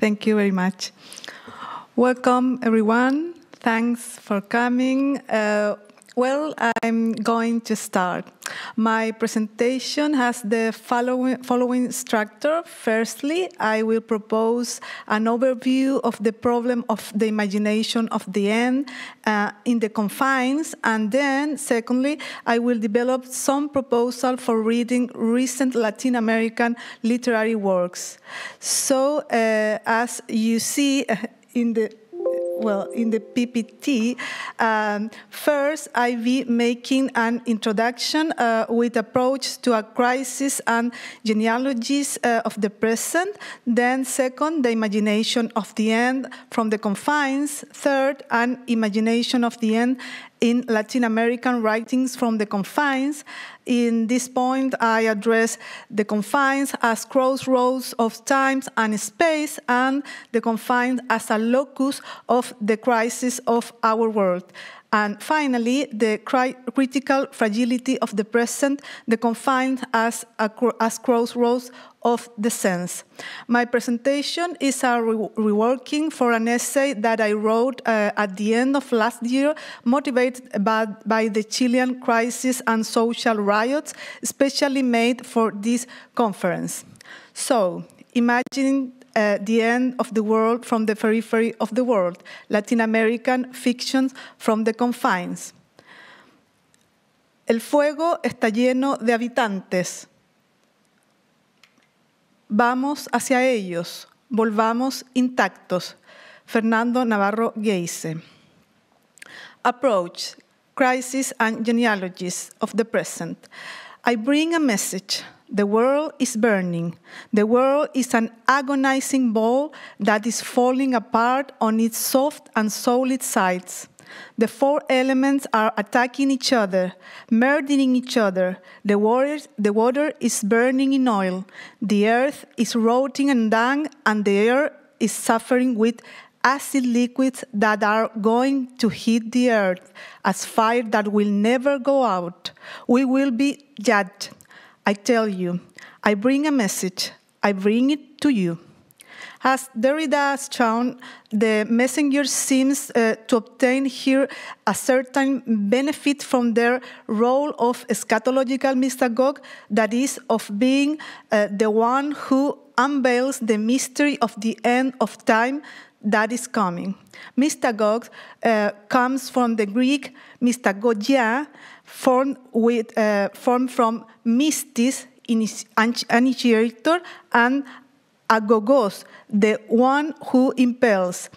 Thank you very much. Welcome, everyone. Thanks for coming. Uh, well, I'm going to start. My presentation has the following, following structure. Firstly, I will propose an overview of the problem of the imagination of the end uh, in the confines, and then, secondly, I will develop some proposal for reading recent Latin American literary works. So, uh, as you see in the well, in the PPT. Um, first, I will be making an introduction uh, with approach to a crisis and genealogies uh, of the present. Then, second, the imagination of the end from the confines. Third, an imagination of the end in Latin American writings from the confines. In this point, I address the confines as crossroads of time and space and the confines as a locus of the crisis of our world. And finally, the critical fragility of the present, the confined as, a, as crossroads of the sense. My presentation is a re reworking for an essay that I wrote uh, at the end of last year, motivated by, by the Chilean crisis and social riots, especially made for this conference. So, imagine uh, the end of the world from the periphery of the world, Latin American fictions from the confines. El fuego está lleno de habitantes. Vamos hacia ellos, volvamos intactos. Fernando Navarro Geise. Approach, Crisis and Genealogies of the Present. I bring a message the world is burning. The world is an agonizing ball that is falling apart on its soft and solid sides. The four elements are attacking each other, murdering each other. The water, the water is burning in oil. The earth is rotting and dung, and the air is suffering with acid liquids that are going to hit the earth as fire that will never go out. We will be judged I tell you, I bring a message, I bring it to you. As Derrida has shown, the messenger seems uh, to obtain here a certain benefit from their role of eschatological mystagogue, that is, of being uh, the one who unveils the mystery of the end of time that is coming. Mystagogue uh, comes from the Greek mystagogia, formed, with, uh, formed from Mystis, initiator, and Agogos, the one who impels.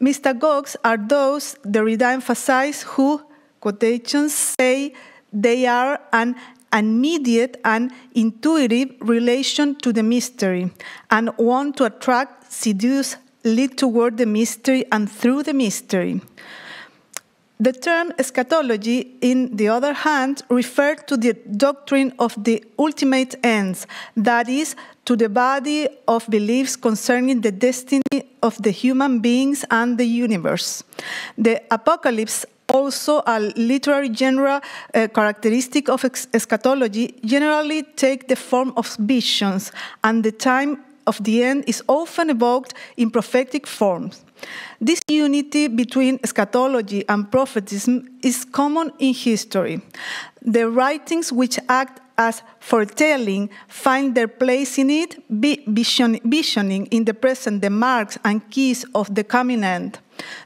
Mystagogues are those Derrida emphasize who, quotations, say they are an immediate and intuitive relation to the mystery and want to attract, seduce, lead toward the mystery and through the mystery. The term eschatology, in the other hand, referred to the doctrine of the ultimate ends, that is, to the body of beliefs concerning the destiny of the human beings and the universe. The apocalypse also a literary genre uh, characteristic of eschatology generally take the form of visions and the time of the end is often evoked in prophetic forms this unity between eschatology and prophetism is common in history. The writings which act as foretelling find their place in it, visioning in the present the marks and keys of the coming end.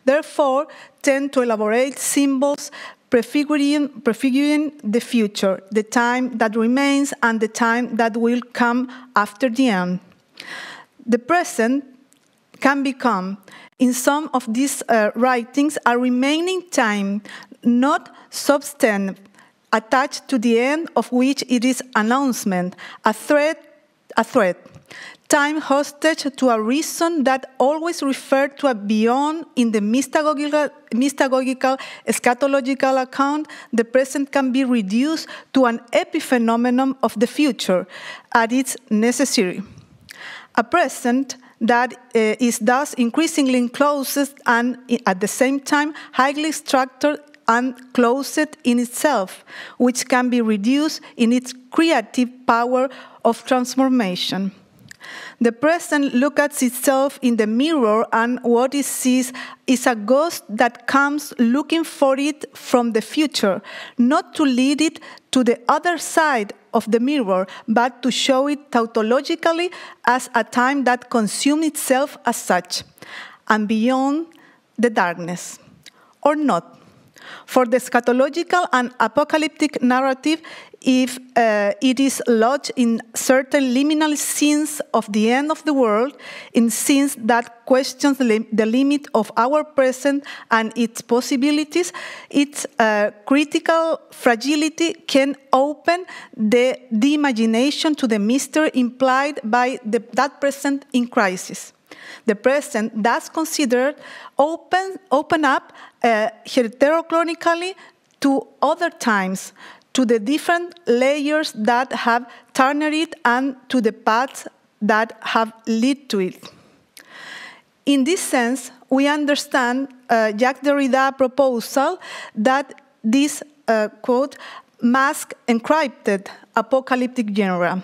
Therefore, tend to elaborate symbols prefiguring, prefiguring the future, the time that remains and the time that will come after the end. The present can become in some of these uh, writings a remaining time, not substance attached to the end of which it is announcement, a threat, a threat. Time hostage to a reason that always referred to a beyond in the mystagogical, mystagogical eschatological account, the present can be reduced to an epiphenomenon of the future at its necessary. A present that uh, is thus increasingly closed and at the same time highly structured and closed in itself, which can be reduced in its creative power of transformation. The present looks at itself in the mirror, and what it sees is a ghost that comes looking for it from the future, not to lead it to the other side of the mirror, but to show it tautologically as a time that consumed itself as such, and beyond the darkness, or not for the eschatological and apocalyptic narrative if uh, it is lodged in certain liminal scenes of the end of the world, in scenes that questions the limit of our present and its possibilities, its uh, critical fragility can open the, the imagination to the mystery implied by the, that present in crisis. The present thus considered open, open up uh, heterochronically to other times, to the different layers that have turned it and to the paths that have led to it. In this sense, we understand uh, Jacques Derrida's proposal that this, uh, quote, mask encrypted apocalyptic genre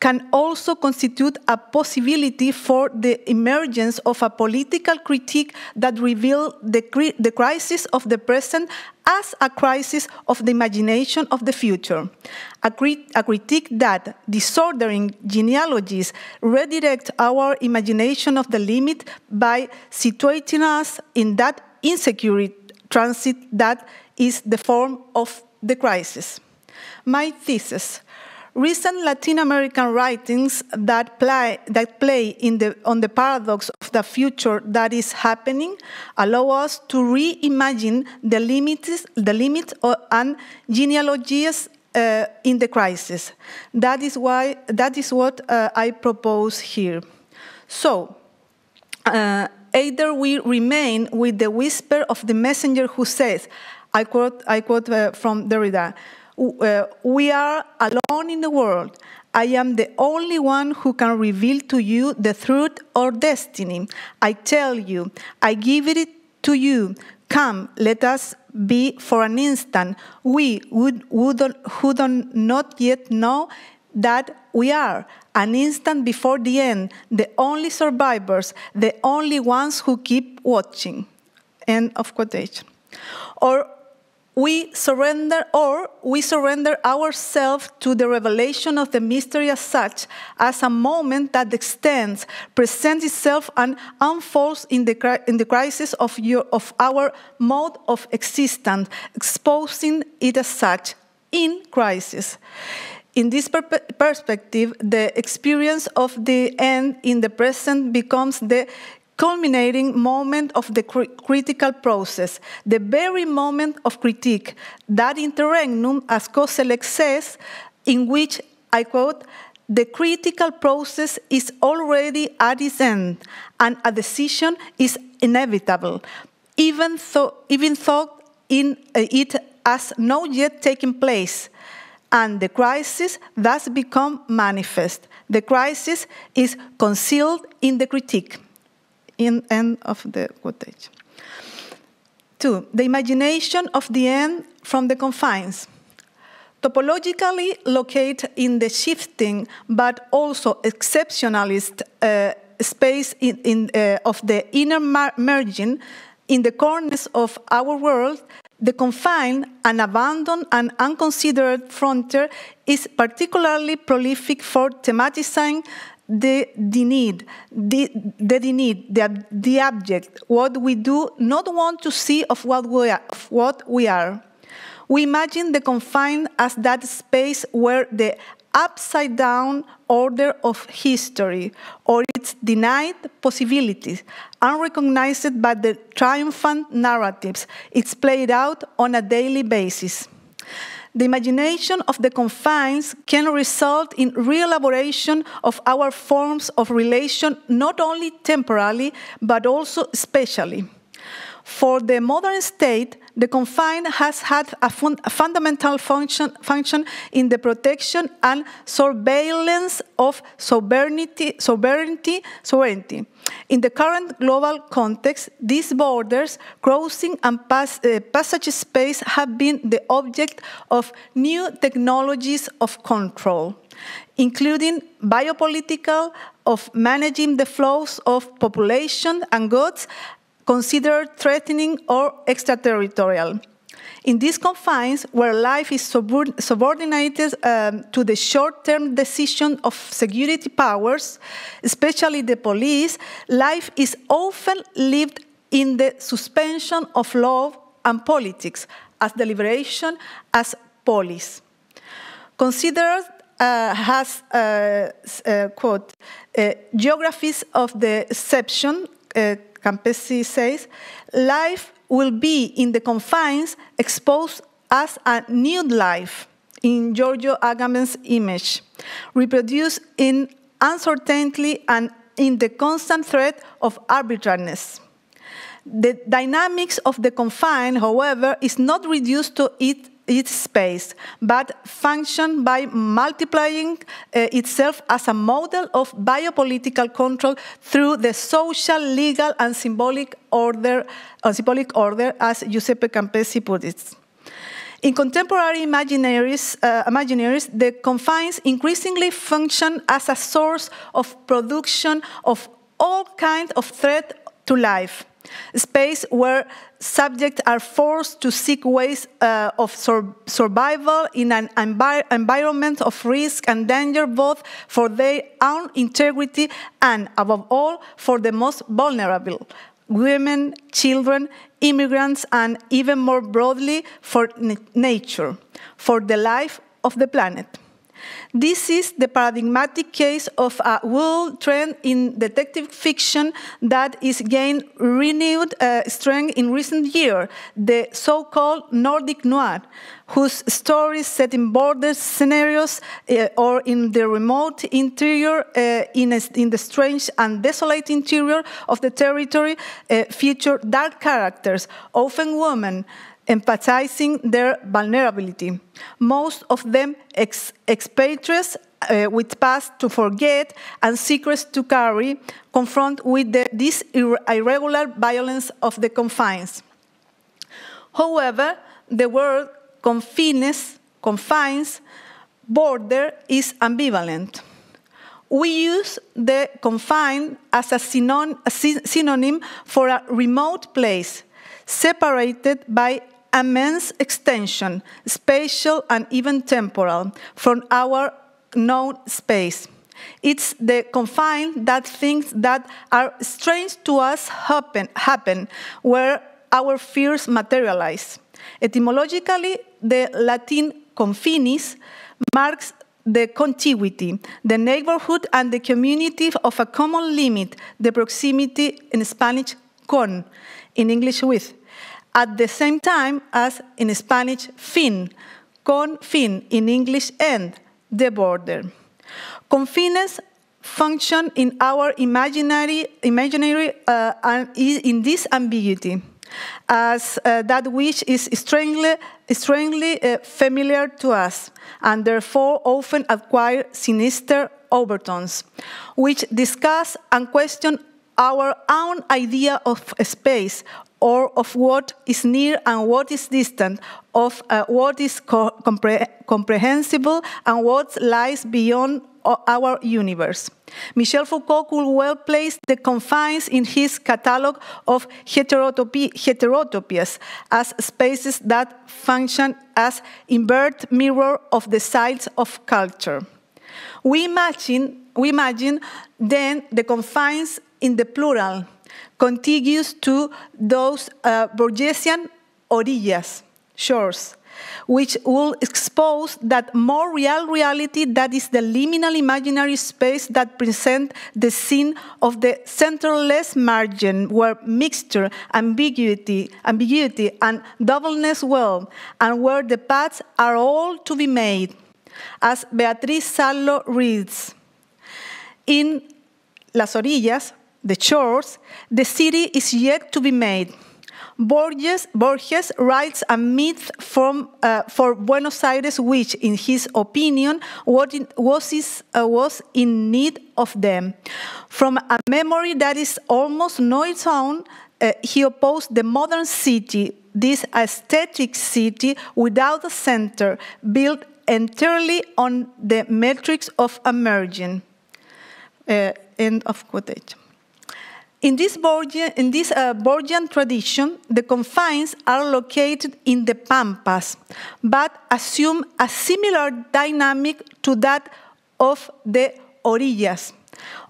can also constitute a possibility for the emergence of a political critique that reveals the, the crisis of the present as a crisis of the imagination of the future, a, crit a critique that, disordering genealogies, redirects our imagination of the limit by situating us in that insecure transit that is the form of the crisis. My thesis Recent Latin American writings that play, that play in the, on the paradox of the future that is happening allow us to reimagine the limits, the and genealogies uh, in the crisis. That is why that is what uh, I propose here. So. Uh, either we remain with the whisper of the messenger who says, I quote, I quote uh, from Derrida, uh, we are alone in the world. I am the only one who can reveal to you the truth or destiny. I tell you, I give it to you. Come, let us be for an instant. We would, who, don't, who don't not yet know that we are, an instant before the end, the only survivors, the only ones who keep watching. End of quotation. Or we surrender or we surrender ourselves to the revelation of the mystery as such as a moment that extends presents itself and unfolds in the, in the crisis of, your, of our mode of existence exposing it as such in crisis in this per perspective, the experience of the end in the present becomes the culminating moment of the cr critical process, the very moment of critique, that interregnum, as Koselleck says, in which, I quote, the critical process is already at its end, and a decision is inevitable, even though, even though in, uh, it has not yet taken place. And the crisis thus become manifest. The crisis is concealed in the critique in end of the cottage. Two, the imagination of the end from the confines. Topologically located in the shifting but also exceptionalist uh, space in, in, uh, of the inner merging in the corners of our world, the confined and abandoned and unconsidered frontier is particularly prolific for thematizing the, the need, the, the, the need, the, the object, what we do not want to see of what we are. Of what we, are. we imagine the confined as that space where the upside down order of history or its denied possibilities, unrecognized by the triumphant narratives it's played out on a daily basis the imagination of the confines can result in re-elaboration of our forms of relation not only temporally but also spatially. For the modern state, the confine has had a, fun a fundamental function, function, in the protection and surveillance of sovereignty, sovereignty, sovereignty. In the current global context, these borders, crossing and pass, uh, passage space have been the object of new technologies of control, including biopolitical, of managing the flows of population and goods considered threatening or extraterritorial. In these confines, where life is subordinated um, to the short term decision of security powers, especially the police, life is often lived in the suspension of law and politics, as deliberation, as police. Considered uh, has, uh, uh, quote, uh, geographies of the exception, uh, Campesi says, life will be in the confines exposed as a nude life in Giorgio Agamben's image, reproduced in uncertainty and in the constant threat of arbitrariness. The dynamics of the confine, however, is not reduced to its its space, but function by multiplying uh, itself as a model of biopolitical control through the social, legal, and symbolic order, uh, symbolic order as Giuseppe Campesi put it. In contemporary imaginaries, uh, imaginaries, the confines increasingly function as a source of production of all kinds of threat to life space where subjects are forced to seek ways uh, of sur survival in an envi environment of risk and danger, both for their own integrity and, above all, for the most vulnerable women, children, immigrants, and even more broadly, for nature, for the life of the planet. This is the paradigmatic case of a world trend in detective fiction that is gained renewed uh, strength in recent years, the so-called Nordic noir, whose stories set in border scenarios uh, or in the remote interior, uh, in, a, in, the strange and desolate interior of the territory, uh, feature dark characters, often women, emphasizing their vulnerability. Most of them ex expatriates uh, with past to forget and secrets to carry, confront with the, this ir irregular violence of the confines. However, the word confines, confines, border is ambivalent. We use the confine as a, synonym for a remote place, separated by immense extension, spatial and even temporal, from our known space. It's the confine that things that are strange to us happen, happen where our fears materialize. Etymologically, the Latin confinis marks the contiguity, the neighborhood and the community of a common limit, the proximity in Spanish con, in English with at the same time as in Spanish, fin, con fin, in English, end, the border. Confines function in our imaginary, imaginary uh, in this ambiguity, as uh, that which is strangely, strangely uh, familiar to us, and therefore often acquire sinister overtones, which discuss and question our own idea of space or of what is near and what is distant, of uh, what is co compre comprehensible and what lies beyond our universe. Michel Foucault could well place the confines in his catalogue of heterotopias as spaces that function as invert mirror of the sides of culture. We imagine, we imagine then the confines in the plural, contiguous to those uh, Borgesian orillas, shores, which will expose that more real reality that is the liminal imaginary space that presents the scene of the centerless margin where mixture, ambiguity, ambiguity and doubleness dwell, and where the paths are all to be made. As Beatriz Sallo reads, in Las Orillas, the chores, the city is yet to be made. Borges, Borges writes a myth from, uh, for Buenos Aires, which, in his opinion, was, uh, was in need of them. From a memory that is almost no its own, uh, he opposed the modern city, this aesthetic city without a center, built entirely on the metrics of emergence. Uh, end of quotation. In this, Borgian, in this uh, Borgian tradition, the confines are located in the Pampas, but assume a similar dynamic to that of the Orillas,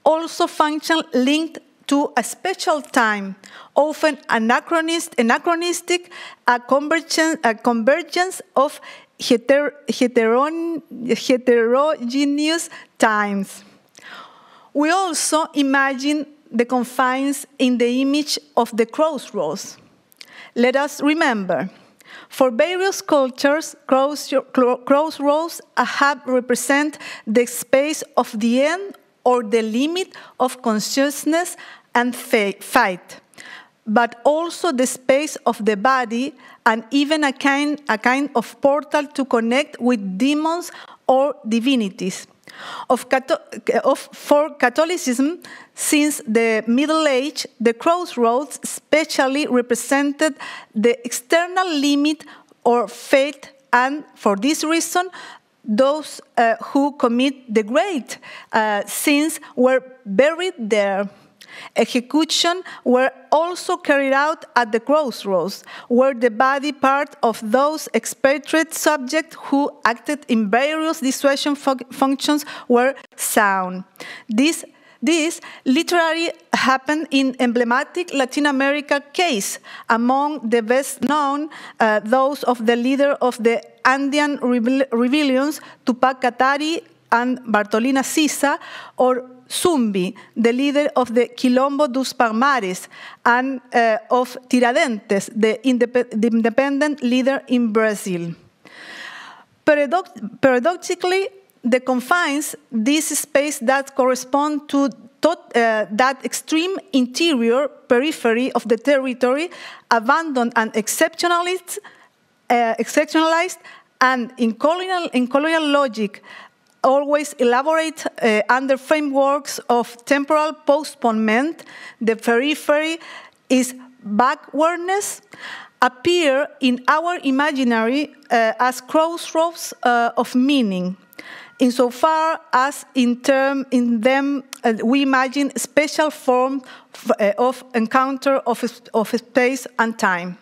also function linked to a special time, often anachronistic, a convergence, a convergence of heter, heteron, heterogeneous times. We also imagine the confines in the image of the crossroads. Let us remember, for various cultures, crossroads have represent the space of the end or the limit of consciousness and fight, but also the space of the body and even a kind, a kind of portal to connect with demons or divinities. Of, of, for Catholicism, since the Middle Age, the crossroads specially represented the external limit or faith, and for this reason, those uh, who commit the great uh, sins were buried there. Executions were also carried out at the crossroads, where the body part of those expatriate subjects who acted in various dissuasion functions were sound. This this literally happened in emblematic Latin America case, among the best known, uh, those of the leader of the Andean rebellions, Tupac Katari and Bartolina Sisa, or Zumbi, the leader of the Quilombo dos Palmares, and uh, of Tiradentes, the, indep the, independent leader in Brazil. Paradox paradoxically, the confines, this space that correspond to tot, uh, that extreme interior periphery of the territory, abandoned and exceptionalized, uh, exceptionalized and in colonial, in colonial logic, always elaborate uh, under frameworks of temporal postponement, the periphery is backwardness, appear in our imaginary uh, as crossroads uh, of meaning, insofar as in, term, in them uh, we imagine special form uh, of encounter of, of space and time.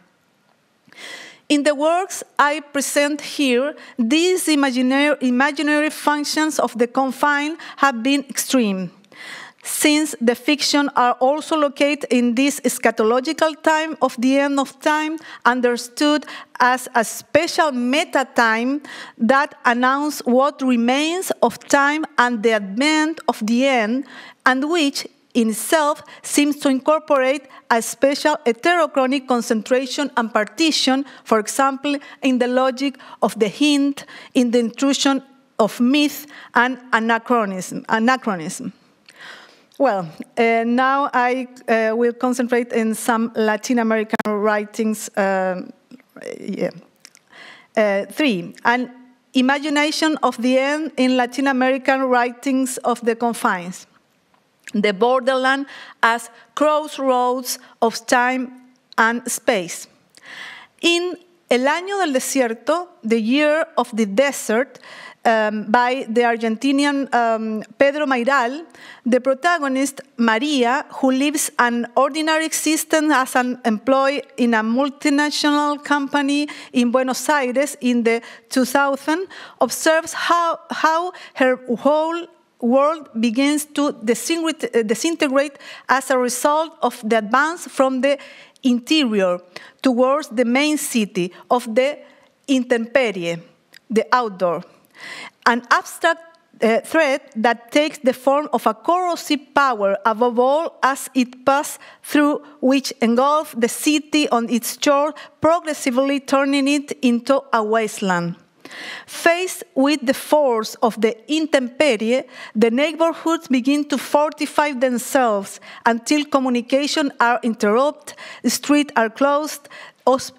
In the works I present here, these imaginary, functions of the confine have been extreme since the fiction are also located in this eschatological time of the end of time, understood as a special meta time that announces what remains of time and the advent of the end, and which in itself seems to incorporate a special heterochronic concentration and partition, for example, in the logic of the hint, in the intrusion of myth and anachronism. anachronism. Well, uh, now I uh, will concentrate in some Latin American writings. Uh, yeah. uh, three, an imagination of the end in Latin American writings of the confines the borderland as crossroads of time and space. In El Año del Desierto, The Year of the Desert, um, by the Argentinian um, Pedro Mairal, the protagonist, Maria, who lives an ordinary existence as an employee in a multinational company in Buenos Aires in the 2000, observes how, how her whole world begins to uh, disintegrate as a result of the advance from the interior towards the main city of the intemperie, the outdoor. An abstract uh, threat that takes the form of a corrosive power above all as it passes through which engulfs the city on its shore, progressively turning it into a wasteland. Faced with the force of the intemperie, the neighborhoods begin to fortify themselves until communication are interrupted, streets are closed,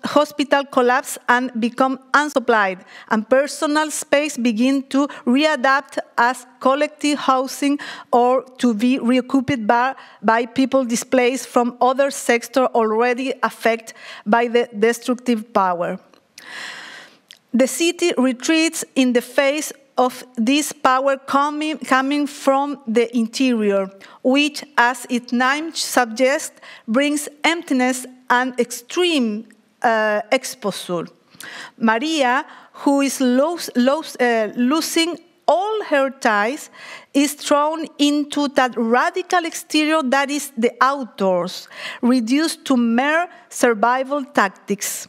hospital collapse and become unsupplied, and personal space begin to readapt as collective housing or to be reoccupied by, by people displaced from other sectors already affected by the destructive power. The city retreats in the face of this power coming, coming from the interior, which, as its name suggests, brings emptiness and extreme uh, exposure. Maria, who is lose, lose, uh, losing all her ties, is thrown into that radical exterior that is the outdoors, reduced to mere survival tactics.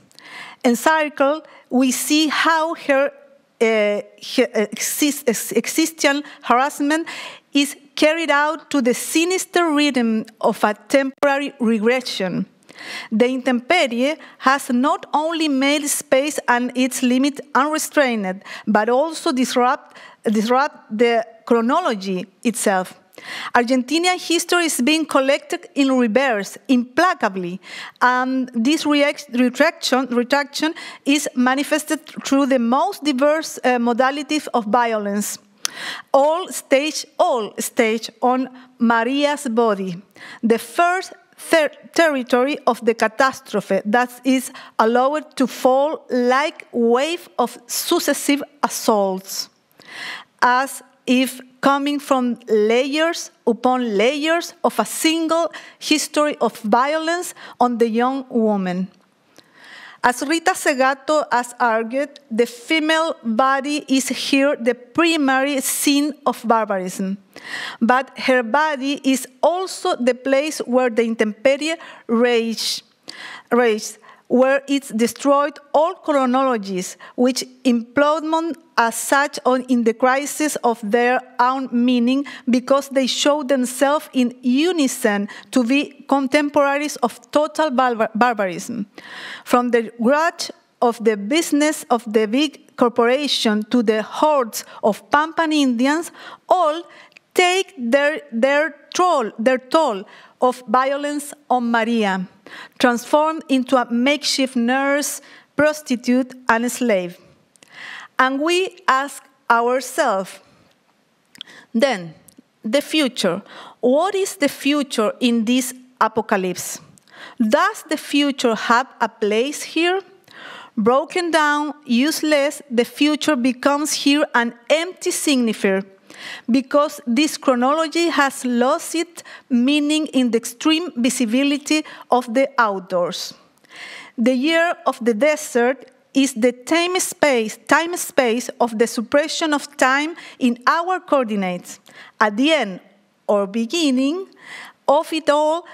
Encircled we see how her, uh, her uh, exist, existential harassment is carried out to the sinister rhythm of a temporary regression. The intemperie has not only made space and its limit unrestrained, but also disrupt, disrupt the chronology itself. Argentinian history is being collected in reverse, implacably. and this retraction, retraction, is manifested through the most diverse uh, modalities of violence. All staged, all stage on Maria's body, the first ter territory of the catastrophe that is allowed to fall like wave of successive assaults. As if coming from layers upon layers of a single history of violence on the young woman. As Rita Segato has argued, the female body is here the primary scene of barbarism. But her body is also the place where the intemperie rage, where it destroyed all chronologies, which implodement as such on in the crisis of their own meaning because they showed themselves in unison to be contemporaries of total barbarism. From the grudge of the business of the big corporation to the hordes of Pampan Indians, all take their, their, troll, their toll of violence on Maria transformed into a makeshift nurse, prostitute, and slave. And we ask ourselves, then, the future. What is the future in this apocalypse? Does the future have a place here? Broken down, useless, the future becomes here an empty signifier because this chronology has lost its meaning in the extreme visibility of the outdoors. The year of the desert is the time space, time space of the suppression of time in our coordinates. At the end or beginning of it all,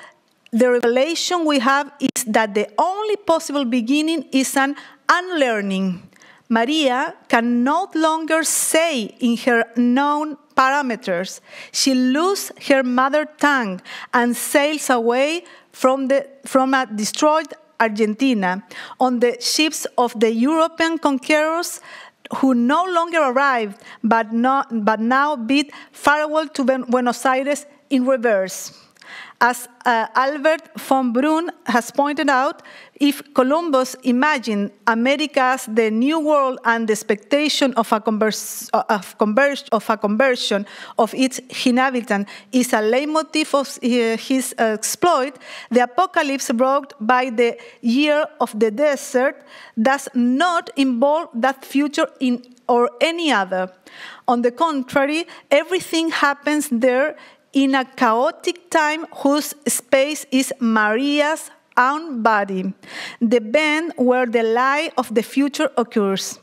the revelation we have is that the only possible beginning is an unlearning, Maria can no longer say in her known parameters. She loses her mother tongue and sails away from, the, from a destroyed Argentina on the ships of the European conquerors who no longer arrived but, not, but now bid farewell to Buenos Aires in reverse. As uh, Albert von Brunn has pointed out, if Columbus imagined America as the new world and the expectation of a, converse, of, of a conversion of its inhabitants is a leitmotif of uh, his exploit, the apocalypse brought by the year of the desert does not involve that future in or any other. On the contrary, everything happens there in a chaotic time whose space is Maria's own body, the bend where the light of the future occurs.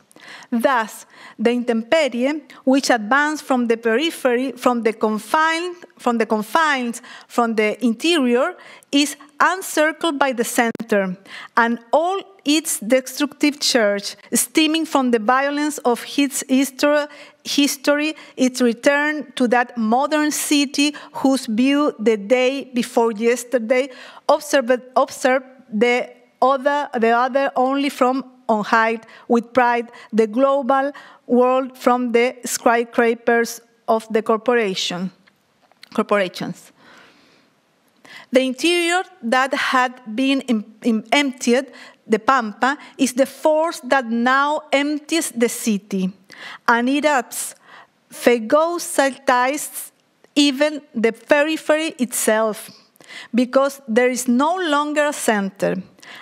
Thus, the intemperie, which advances from the periphery, from the from the confines, from the interior, is encircled by the center, and all its destructive church, stemming from the violence of its history, history, its return to that modern city whose view the day before yesterday observed, observed the other, the other only from on high with pride, the global world from the skyscrapers of the corporation, corporations. The interior that had been em em emptied, the Pampa, is the force that now empties the city and it erupts, phagocytizes even the periphery itself, because there is no longer a center,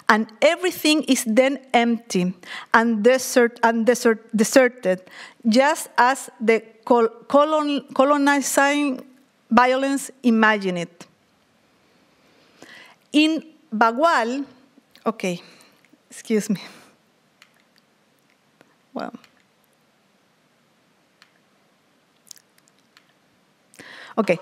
and everything is then empty and, desert, and desert, deserted, just as the col colon colonizing violence imagined it. In Bagual, okay, excuse me. Well, okay.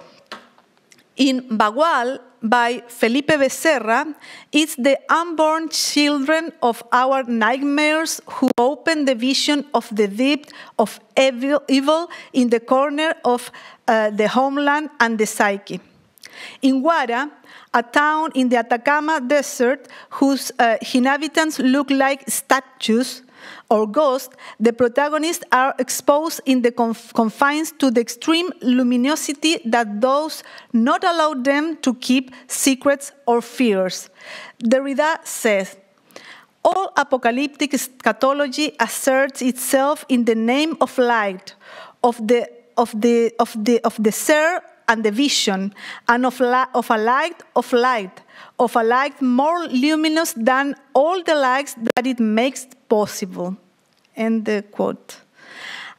In Bagual by Felipe Becerra, it's the unborn children of our nightmares who open the vision of the deep of evil, evil in the corner of uh, the homeland and the psyche. In Guara, a town in the Atacama Desert whose uh, inhabitants look like statues or ghosts, the protagonists are exposed in the conf confines to the extreme luminosity that does not allow them to keep secrets or fears. Derrida says, all apocalyptic eschatology asserts itself in the name of light, of the of the of the of the ser and the vision, and of, of a light of light, of a light more luminous than all the lights that it makes possible. End the quote.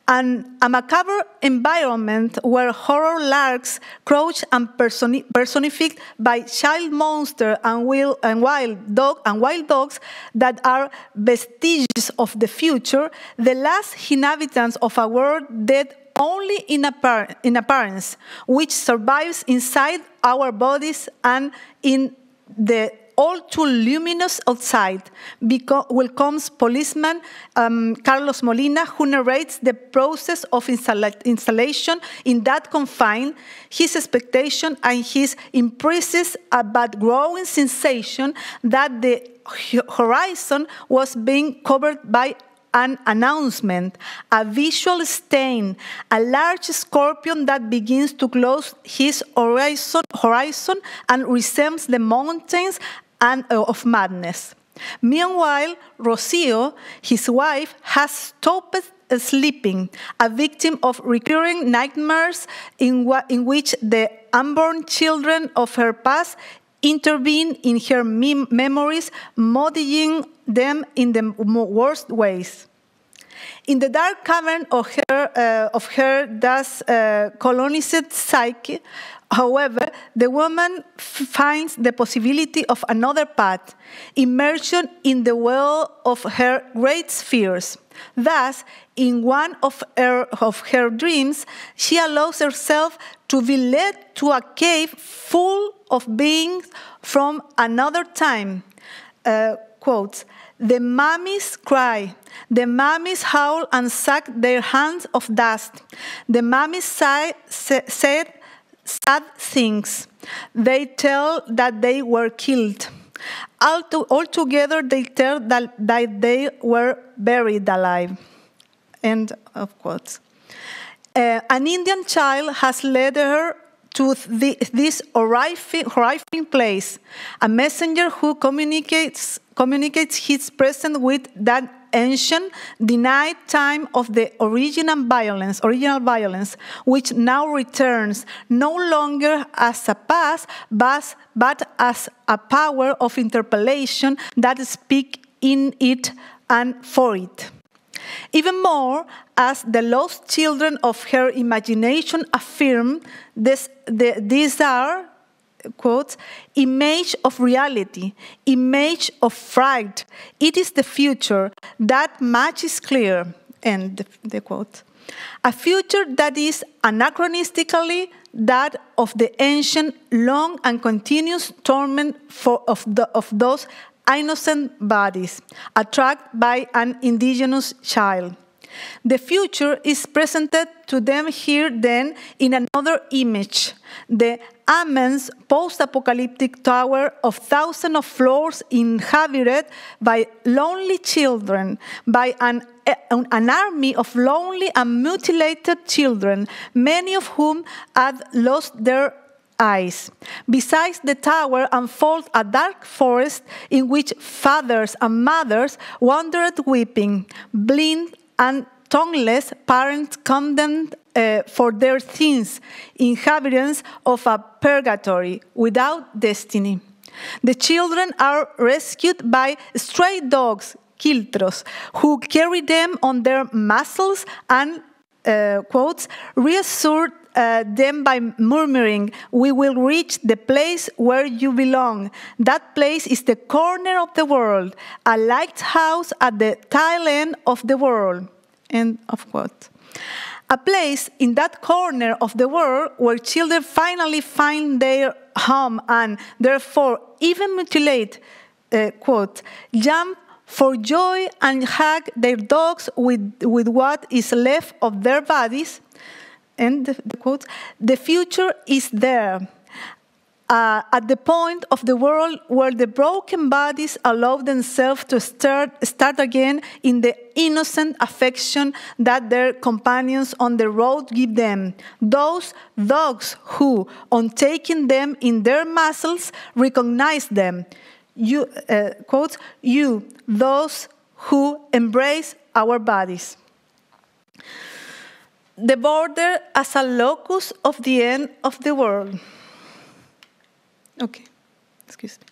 And a macabre environment where horror lurks, crouch and personi personified by child monster and, will, and, wild dog, and wild dogs that are vestiges of the future, the last inhabitants of a world dead only in, appar in appearance, which survives inside our bodies and in the all too luminous outside. Beco- welcomes policeman um, Carlos Molina, who narrates the process of installa installation in that confine, his expectation and his impresses about growing sensation that the horizon was being covered by an announcement, a visual stain, a large scorpion that begins to close his horizon, horizon and resembles the mountains and, uh, of madness. Meanwhile, Rocio, his wife, has stopped sleeping, a victim of recurring nightmares in, in which the unborn children of her past intervene in her mem memories, modding them in the worst ways. In the dark cavern of her, uh, of her thus uh, colonized psyche, however, the woman finds the possibility of another path, immersion in the well of her great spheres. Thus, in one of her, of her dreams, she allows herself to be led to a cave full of beings from another time. Uh, quote, the mummies cry, the mummies howl and suck their hands of dust. The mummies sigh, say, said sad things. They tell that they were killed. Altogether, they tell that, that they were buried alive. End of quote. Uh, an Indian child has led her to this horrifying place, a messenger who communicates, communicates his presence with that ancient, denied time of the original violence, original violence, which now returns no longer as a past, but, but as a power of interpolation that speak in it and for it. Even more, as the lost children of her imagination affirm, this, the, these are, quote, image of reality, image of fright. It is the future. That much is clear, end the, the quote. A future that is anachronistically that of the ancient, long and continuous torment for, of, the, of those innocent bodies, attracted by an indigenous child. The future is presented to them here then in another image, the Amen's post-apocalyptic tower of thousands of floors inhabited by lonely children, by an, an army of lonely and mutilated children, many of whom had lost their eyes. Besides the tower unfolds a dark forest in which fathers and mothers wandered weeping, blind and tongueless parents condemned uh, for their sins, inhabitants of a purgatory without destiny. The children are rescued by stray dogs, kiltros, who carry them on their muscles and, uh, quotes, reassure uh, them by murmuring, we will reach the place where you belong. That place is the corner of the world, a lighthouse at the tail end of the world. End of quote. A place in that corner of the world where children finally find their home and therefore even mutilate, uh, quote, jump for joy and hug their dogs with, with what is left of their bodies, end the quote, the future is there, uh, at the point of the world where the broken bodies allow themselves to start, start again in the innocent affection that their companions on the road give them. Those dogs who, on taking them in their muscles, recognize them. You, uh, quote, you, those who embrace our bodies the border as a locus of the end of the world. Okay, excuse me.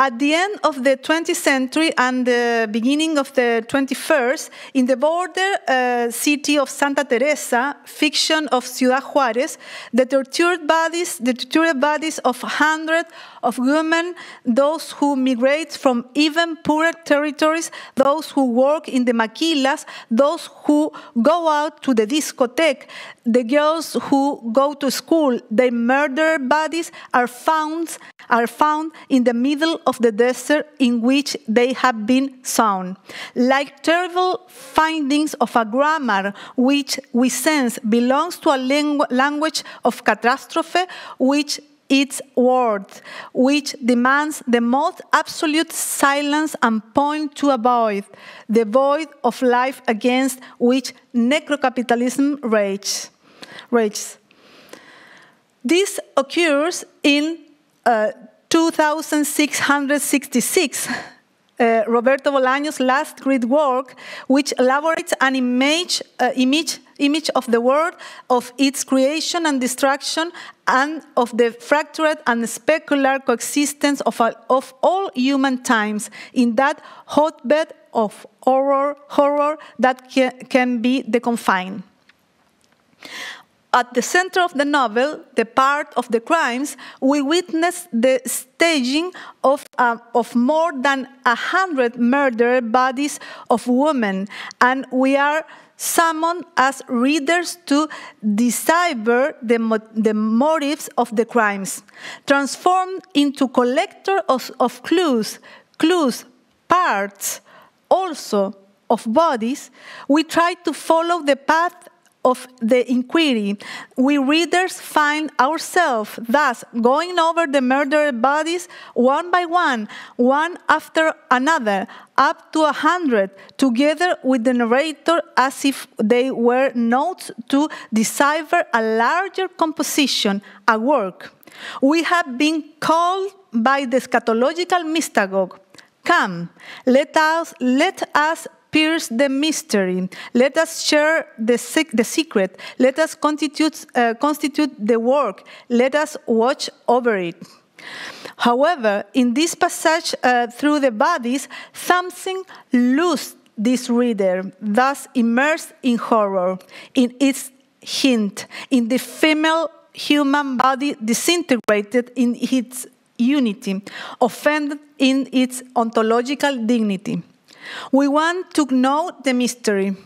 At the end of the 20th century and the beginning of the 21st, in the border uh, city of Santa Teresa, fiction of Ciudad Juárez, the tortured bodies, the tortured bodies of hundreds of women, those who migrate from even poorer territories, those who work in the maquilas, those who go out to the discotheque, the girls who go to school, their murdered bodies are found are found in the middle of the desert in which they have been sown. Like terrible findings of a grammar which we sense belongs to a language of catastrophe, which its word, which demands the most absolute silence and point to avoid the void of life against which necrocapitalism rages. This occurs in 2666, uh, Roberto Bolaño's last great work, which elaborates an image, uh, image, image of the world, of its creation and destruction, and of the fractured and specular coexistence of all, of all human times in that hotbed of horror, horror that ca can be the confine. At the center of the novel, the part of the crimes, we witness the staging of, uh, of more than a hundred murdered bodies of women, and we are summoned as readers to decipher the, mo the motives of the crimes, transformed into collector of, of clues, clues, parts, also of bodies, we try to follow the path of the inquiry, we readers find ourselves thus going over the murdered bodies one by one, one after another, up to a hundred, together with the narrator as if they were notes to decipher a larger composition, a work. We have been called by the scatological mystagogue. Come, let us, let us pierce the mystery. Let us share the, sec the secret. Let us constitute, uh, constitute the work. Let us watch over it. However, in this passage uh, through the bodies, something loosed this reader, thus immersed in horror, in its hint, in the female human body disintegrated in its unity, offended in its ontological dignity. We want to know the mystery,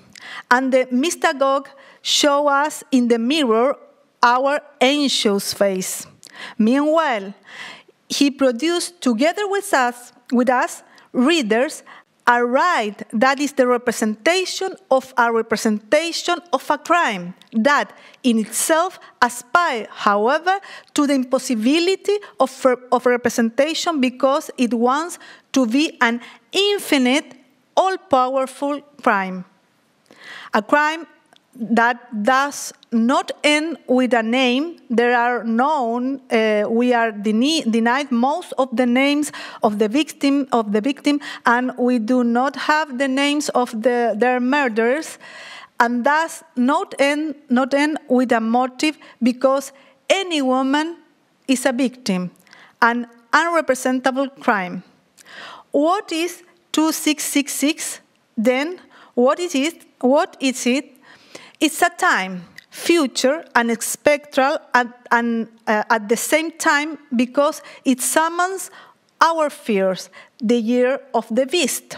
and the mystagogue show us in the mirror our anxious face. Meanwhile, he produced together with us, with us readers a right that is the representation of a representation of a crime that in itself aspires, however, to the impossibility of, of representation because it wants to be an infinite all-powerful crime. A crime that does not end with a name. There are known, uh, we are denied most of the names of the victim of the victim, and we do not have the names of the, their murders, and thus not end not end with a motive because any woman is a victim, an unrepresentable crime. What is 2666, then what is it? What is it? It's a time, future and spectral and, and uh, at the same time because it summons our fears, the year of the beast.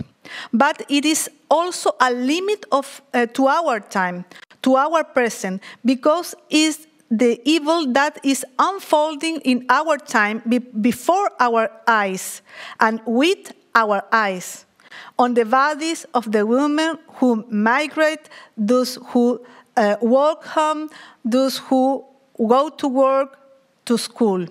But it is also a limit of, uh, to our time, to our present, because it's the evil that is unfolding in our time be before our eyes and with our eyes on the bodies of the women who migrate, those who uh, walk home, those who go to work, to school.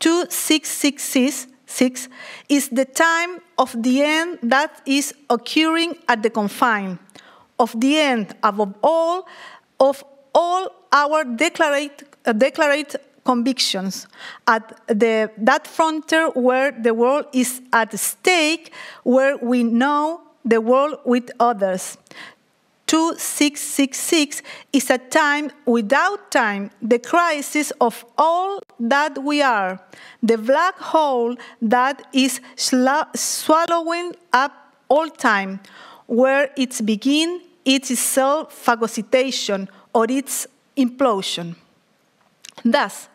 2666 is the time of the end that is occurring at the confine, of the end, above all, of all our declared, uh, declared convictions at the, that frontier where the world is at stake, where we know the world with others. 2666 is a time without time, the crisis of all that we are, the black hole that is swallowing up all time, where its begin, its self-phagocytation, or its implosion. Thus,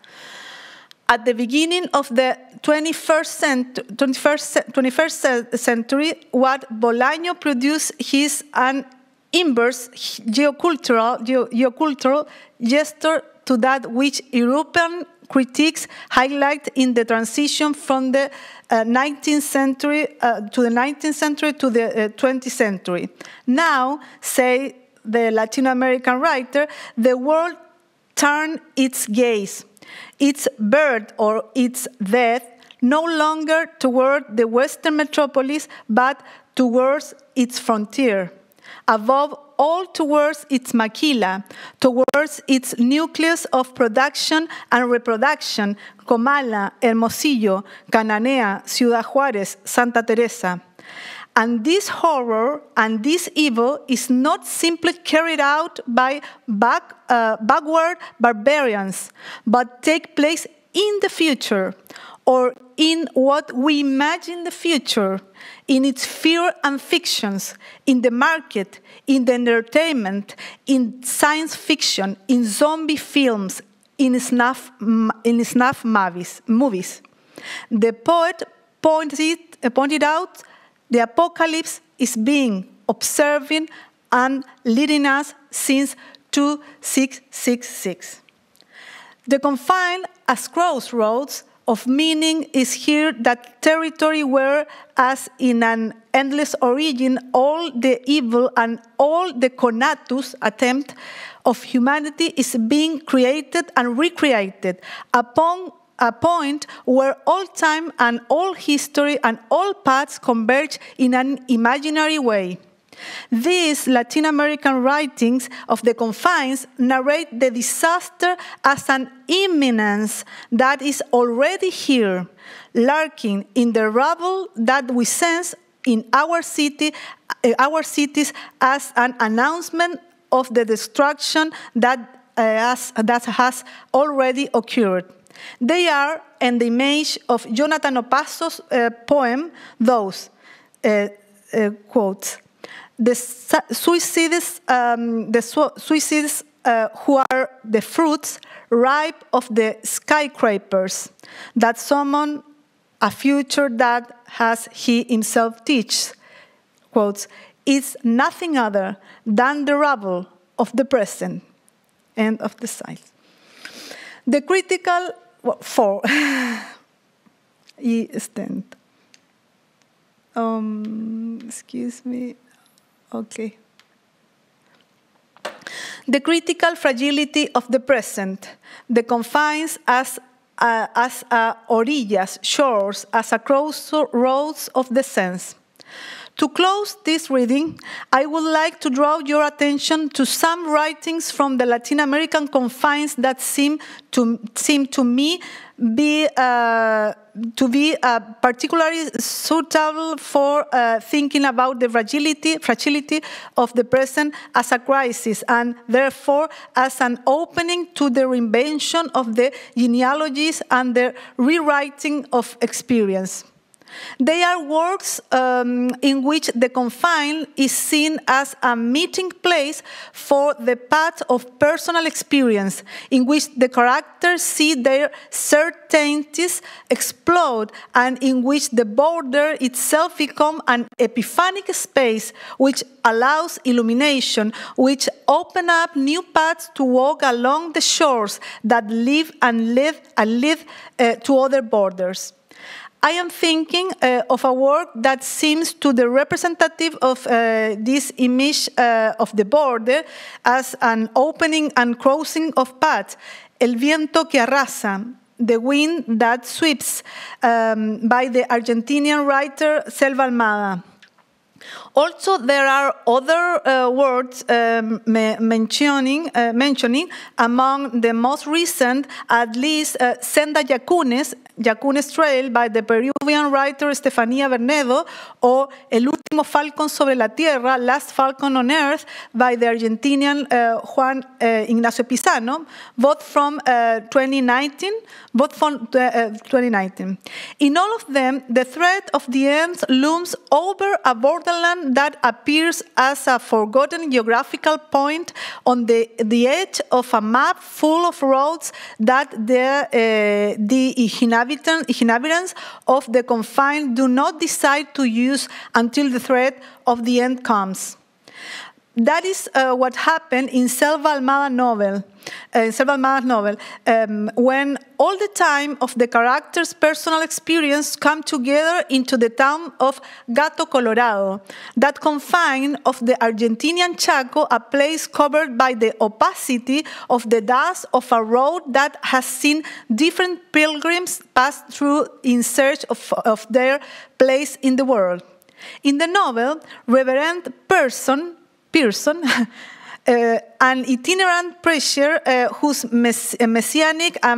at the beginning of the 21st, cent 21st, 21st century, what Bolaño produced is an inverse geocultural, geocultural gesture to that which European critics highlight in the transition from the uh, 19th century uh, to the 19th century to the uh, 20th century. Now, say the Latin American writer, the world turned its gaze its birth or its death no longer toward the western metropolis but towards its frontier. Above all, towards its maquila, towards its nucleus of production and reproduction Comala, Hermosillo, Cananea, Ciudad Juárez, Santa Teresa. And this horror and this evil is not simply carried out by back, uh, backward barbarians, but take place in the future or in what we imagine the future, in its fear and fictions, in the market, in the entertainment, in science fiction, in zombie films, in snuff, in snuff movies. The poet pointed, pointed out the apocalypse is being observing and leading us since 2666. The confined as crossroads of meaning is here that territory where, as in an endless origin, all the evil and all the conatus attempt of humanity is being created and recreated upon a point where all time and all history and all paths converge in an imaginary way. These Latin American writings of the confines narrate the disaster as an imminence that is already here, lurking in the rubble that we sense in our city, eh, our cities as an announcement of the destruction that, uh, eh, has, that has already occurred. They are, in the image of Jonathan Opasso's uh, poem, those uh, uh, quotes. The su suicides, um, the su suicides uh, who are the fruits ripe of the skyscrapers that summon a future that, as he himself teaches, quotes, is nothing other than the rubble of the present. End of the site. The critical, well, four, extent. Um, excuse me, okay. The critical fragility of the present, the confines as uh, as uh, orillas, shores, as a crossroads of the sense. To close this reading, I would like to draw your attention to some writings from the Latin American confines that seem to, seem to me be, uh, to be uh, particularly suitable for uh, thinking about the fragility, fragility of the present as a crisis and therefore as an opening to the reinvention of the genealogies and the rewriting of experience. They are works um, in which the confine is seen as a meeting place for the path of personal experience, in which the characters see their certainties explode, and in which the border itself becomes an epiphanic space which allows illumination, which open up new paths to walk along the shores that live and live and live uh, to other borders. I am thinking uh, of a work that seems to the representative of uh, this image uh, of the border as an opening and crossing of paths, El viento que arrasa, the wind that sweeps, um, by the Argentinian writer Selva Almada. Also, there are other uh, words um, mentioning, uh, mentioning among the most recent, at least uh, Senda Yacunes, Yacunes Trail by the Peruvian writer Stefania Bernedo o El último Falcon sobre la Tierra, Last Falcon on Earth by the Argentinian uh, Juan uh, Ignacio Pisano, both from uh, eh, 2019, both from 2019. In all of them, the threat of the end looms over a borderland that appears as a forgotten geographical point on the, the edge of a map full of roads that the, the inhabitant, inhabitants of the confined do not decide to use until the threat of the end comes that is uh, what happened in Selva Almada novel, uh, Selva Almada's novel, um, when all the time of the character's personal experience come together into the town of Gato Colorado, that confine of the Argentinian Chaco, a place covered by the opacity of the dust of a road that has seen different pilgrims pass through in search of, of their place in the world. In the novel, Reverend Person person, Uh, an itinerant preacher uh, whose mess uh, messianic uh,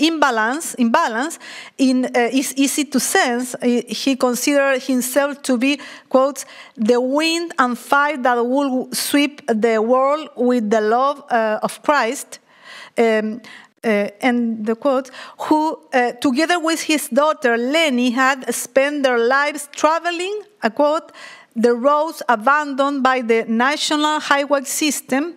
imbalance, imbalance in, uh, is easy to sense. He considered himself to be, quote, the wind and fire that will sweep the world with the love uh, of Christ. Um, uh, the quote, who, uh, together with his daughter Lenny, had spent their lives traveling, a quote, the roads abandoned by the national highway system,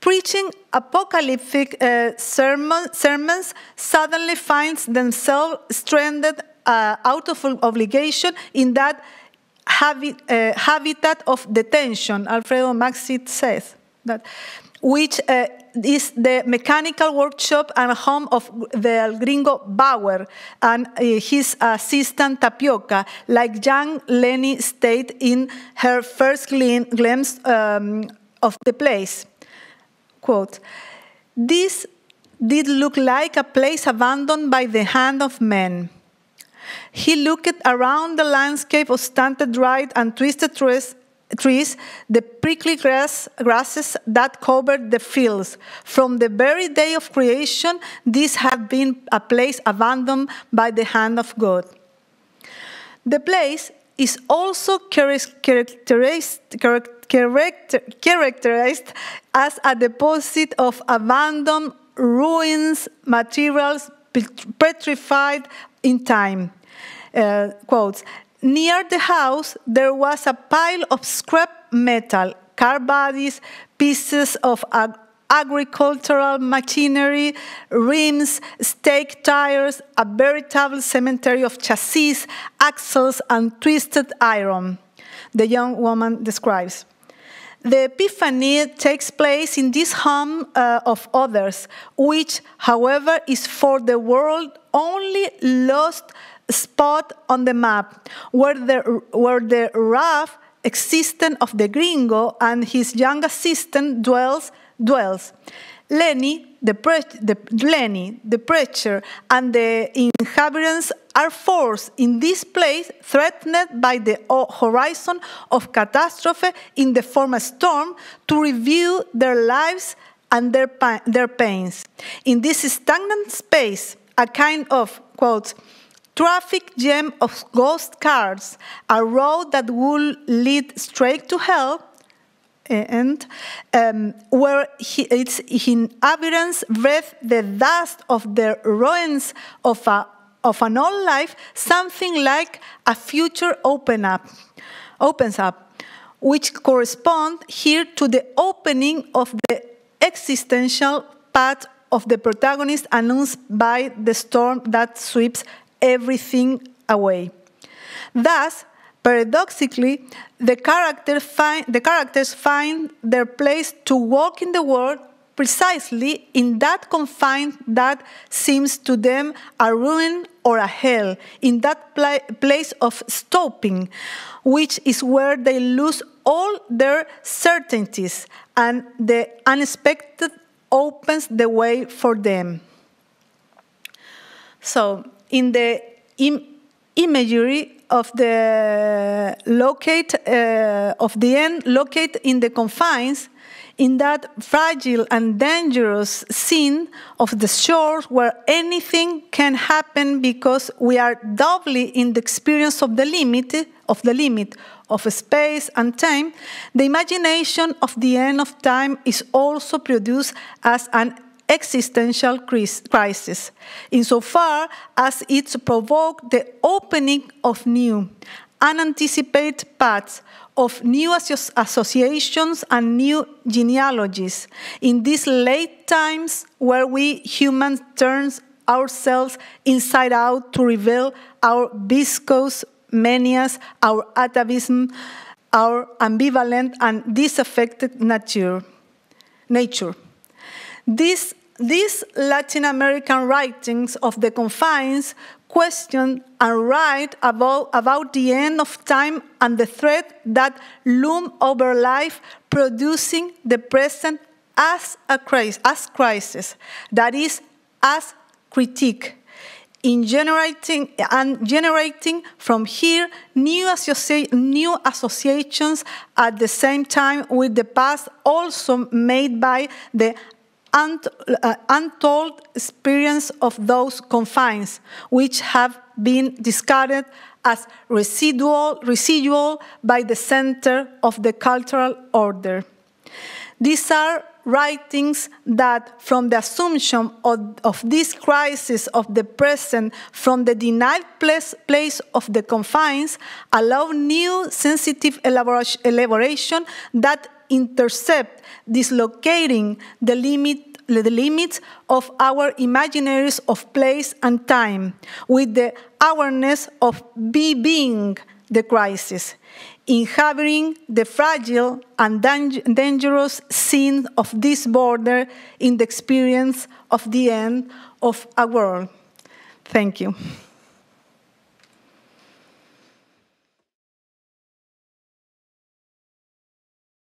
preaching apocalyptic uh, sermon, sermons suddenly finds themselves stranded uh, out of obligation in that uh, habitat of detention, Alfredo Maxit says, that, which uh, is the mechanical workshop and home of the gringo Bauer and eh, his assistant Tapioca, like young Lenny stated in her first glimpse um, of the place. Quote, this did look like a place abandoned by the hand of men. He looked around the landscape of stunted dried, and twisted trees trees, the prickly grass, grasses that covered the fields. From the very day of creation, This had been a place abandoned by the hand of God. The place is also characterized, characterized as a deposit of abandoned ruins, materials petrified in time. Uh, quotes Near the house, there was a pile of scrap metal, car bodies, pieces of ag agricultural machinery, rims, stake tires, a veritable cemetery of chassis, axles, and twisted iron, the young woman describes. The epiphany takes place in this home uh, of others, which, however, is for the world only lost spot on the map where the, where the rough existence of the gringo and his young assistant dwells dwells. Lenny, the, the, Lenny, the preacher, and the inhabitants are forced in this place, threatened by the horizon of catastrophe in the form of storm, to review their lives and their, their pains. In this stagnant space, a kind of, quote, traffic jam of ghost cars, a road that will lead straight to hell, and um, where he, its inhabitants breathe the dust of the ruins of, a, of an old life, something like a future open up, opens up, which correspond here to the opening of the existential path of the protagonist announced by the storm that sweeps everything away. Thus, paradoxically, the, character find, the characters find their place to walk in the world precisely in that confine that seems to them a ruin or a hell, in that place of stopping, which is where they lose all their certainties and the unexpected opens the way for them. So, in the Im imagery of the locate uh, of the end locate in the confines in that fragile and dangerous scene of the shores where anything can happen because we are doubly in the experience of the limit of the limit of space and time the imagination of the end of time is also produced as an existential crisis, insofar as it provoked the opening of new, unanticipated paths of new associations and new genealogies in these late times where we humans turn ourselves inside out to reveal our viscous manias, our atavism, our ambivalent and disaffected nature. nature. This, these Latin American writings of the confines question and write about, about the end of time and the threat that loom over life, producing the present as a crisis, as crisis, that is, as critique, in generating and generating from here new, associ new associations at the same time with the past, also made by the uh, untold experience of those confines, which have been discarded as residual, residual by the center of the cultural order. These are writings that, from the assumption of, of, this crisis of the present, from the denied place, place of the confines, allow new sensitive elaboration that intercept, dislocating the limit the limits of our imaginaries of place and time, with the awareness of being the crisis, inhabiting the fragile and dangerous scene of this border in the experience of the end of a world. Thank you.